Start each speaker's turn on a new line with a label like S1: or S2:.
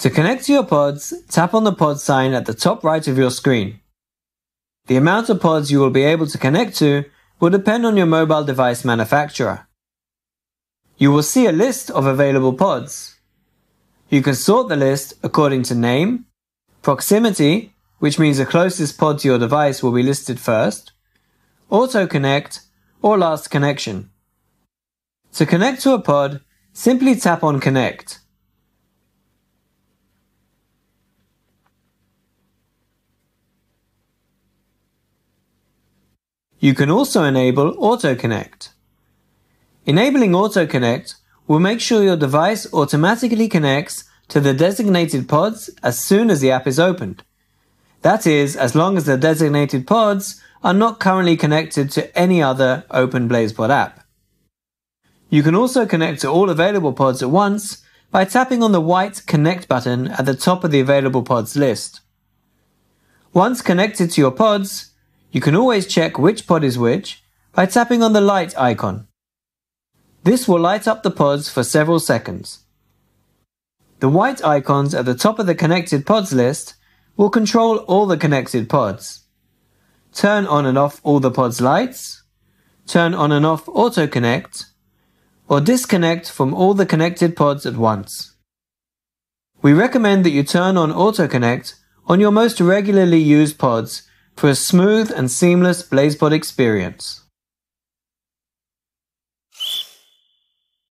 S1: To connect to your pods, tap on the pod sign at the top right of your screen. The amount of pods you will be able to connect to will depend on your mobile device manufacturer. You will see a list of available pods. You can sort the list according to name, proximity, which means the closest pod to your device will be listed first, auto connect, or last connection. To connect to a pod, simply tap on connect. You can also enable auto connect. Enabling auto connect will make sure your device automatically connects to the designated pods as soon as the app is opened. That is, as long as the designated pods are not currently connected to any other open BlazePod app. You can also connect to all available pods at once by tapping on the white Connect button at the top of the available pods list. Once connected to your pods, you can always check which pod is which by tapping on the light icon. This will light up the pods for several seconds. The white icons at the top of the connected pods list will control all the connected pods. Turn on and off all the pods lights, turn on and off auto connect, or disconnect from all the connected pods at once. We recommend that you turn on auto connect on your most regularly used pods for a smooth and seamless BlazePod experience.